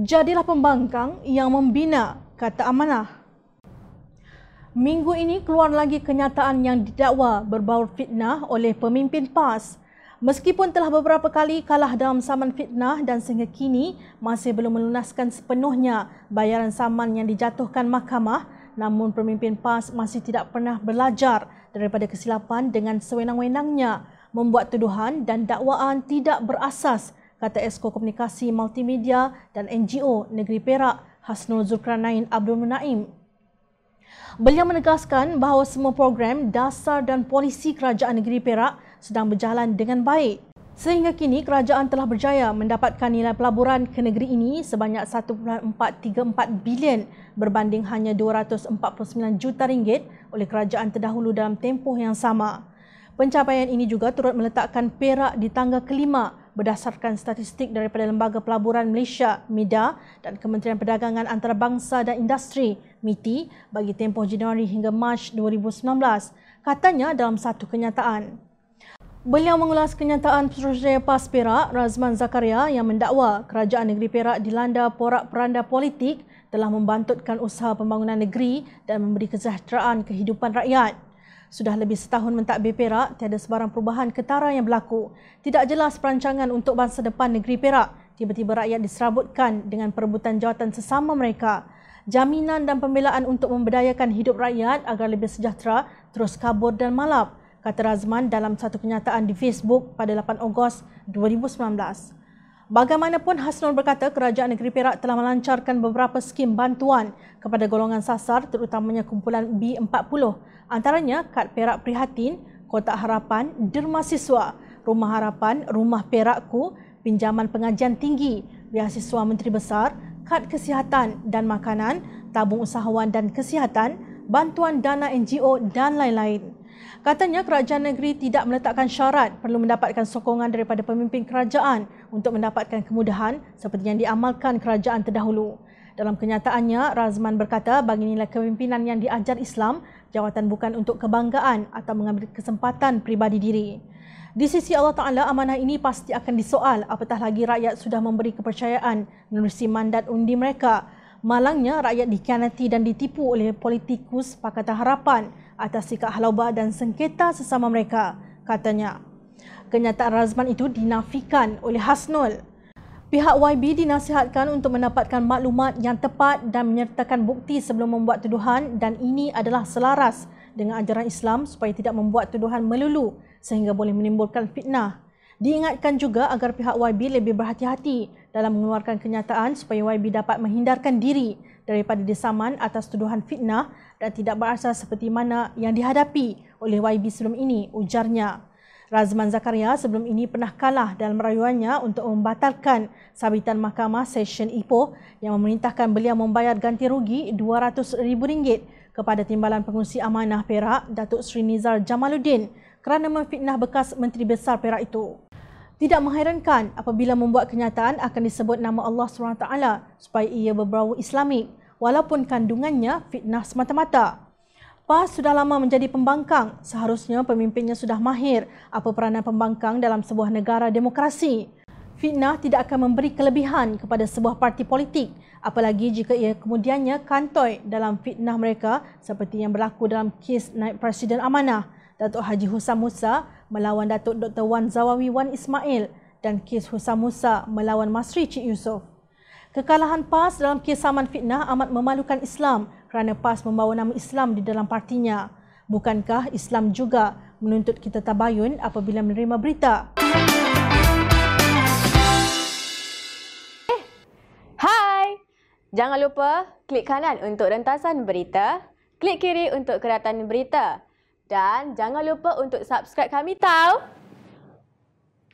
jadilah pembangkang yang membina kata amanah. Minggu ini keluar lagi kenyataan yang didakwa berbaur fitnah oleh pemimpin PAS. Meskipun telah beberapa kali kalah dalam saman fitnah dan sehingga kini masih belum melunaskan sepenuhnya bayaran saman yang dijatuhkan mahkamah, namun pemimpin PAS masih tidak pernah belajar daripada kesilapan dengan sewenang-wenangnya membuat tuduhan dan dakwaan tidak berasas kata Esko Komunikasi Multimedia dan NGO Negeri Perak Hasnul Zulkarnain Abdul Munaim. Beliau menegaskan bahawa semua program dasar dan polisi Kerajaan Negeri Perak sedang berjalan dengan baik. Sehingga kini kerajaan telah berjaya mendapatkan nilai pelaburan ke negeri ini sebanyak 1.434 bilion berbanding hanya 249 juta ringgit oleh kerajaan terdahulu dalam tempoh yang sama. Pencapaian ini juga turut meletakkan Perak di tangga kelima berdasarkan statistik daripada Lembaga Pelaburan Malaysia MIDA dan Kementerian Perdagangan Antarabangsa dan Industri MITI bagi tempoh Januari hingga Mac 2019 katanya dalam satu kenyataan. Beliau mengulas kenyataan Presiden PAS Perak Razman Zakaria yang mendakwa kerajaan negeri Perak dilanda porak-peranda politik telah membantutkan usaha pembangunan negeri dan memberi kesejahteraan kehidupan rakyat. Sudah lebih setahun mentadbir Perak, tiada sebarang perubahan ketara yang berlaku. Tidak jelas perancangan untuk bangsa depan negeri Perak. Tiba-tiba rakyat diserabutkan dengan perebutan jawatan sesama mereka. Jaminan dan pembelaan untuk memberdayakan hidup rakyat agar lebih sejahtera terus kabur dan malap, kata Razman dalam satu kenyataan di Facebook pada 8 Ogos 2019. Bagaimanapun Hasnul berkata kerajaan negeri Perak telah melancarkan beberapa skim bantuan kepada golongan sasar terutamanya kumpulan B40 antaranya kad Perak Prihatin, Kotak Harapan, Derma Siswa, Rumah Harapan, Rumah Perakku, pinjaman pengajian tinggi, beasiswa menteri besar, kad kesihatan dan makanan, tabung usahawan dan kesihatan, bantuan dana NGO dan lain-lain. Katanya kerajaan negeri tidak meletakkan syarat perlu mendapatkan sokongan daripada pemimpin kerajaan untuk mendapatkan kemudahan seperti yang diamalkan kerajaan terdahulu. Dalam kenyataannya, Razman berkata bagi nilai kepimpinan yang diajar Islam, jawatan bukan untuk kebanggaan atau mengambil kesempatan peribadi diri. Di sisi Allah Ta'ala, amanah ini pasti akan disoal apatah lagi rakyat sudah memberi kepercayaan menerusi mandat undi mereka. Malangnya, rakyat dikianati dan ditipu oleh politikus Pakatan Harapan – atas sikap halaubah dan sengketa sesama mereka, katanya. Kenyataan Razman itu dinafikan oleh Hasnul. Pihak YB dinasihatkan untuk mendapatkan maklumat yang tepat dan menyertakan bukti sebelum membuat tuduhan dan ini adalah selaras dengan ajaran Islam supaya tidak membuat tuduhan melulu sehingga boleh menimbulkan fitnah. Diingatkan juga agar pihak YB lebih berhati-hati dalam mengeluarkan kenyataan supaya YB dapat menghindarkan diri daripada disaman atas tuduhan fitnah dan tidak berasas seperti mana yang dihadapi oleh YB sebelum ini, ujarnya. Razman Zakaria sebelum ini pernah kalah dalam rayuannya untuk membatalkan sabitan mahkamah Session IPO yang memerintahkan beliau membayar ganti rugi RM200,000 kepada Timbalan Pengurusi Amanah Perak, Datuk Sri Nizar Jamaluddin kerana memfitnah bekas Menteri Besar Perak itu tidak menghairankan apabila membuat kenyataan akan disebut nama Allah SWT supaya ia berbau Islamik, walaupun kandungannya fitnah semata-mata. PAS sudah lama menjadi pembangkang, seharusnya pemimpinnya sudah mahir apa peranan pembangkang dalam sebuah negara demokrasi. Fitnah tidak akan memberi kelebihan kepada sebuah parti politik apalagi jika ia kemudiannya kantoi dalam fitnah mereka seperti yang berlaku dalam kes naib Presiden Amanah, Datuk Haji Husam Musa melawan Datuk Dr. Wan Zawawi Wan Ismail dan kes Husam Musa melawan Masri Cik Yusof. Kekalahan PAS dalam kes saman fitnah amat memalukan Islam kerana PAS membawa nama Islam di dalam partinya. Bukankah Islam juga menuntut kita tabayun apabila menerima berita? Hai! Jangan lupa klik kanan untuk rentasan berita, klik kiri untuk keratan berita. Dan jangan lupa untuk subscribe kami tau.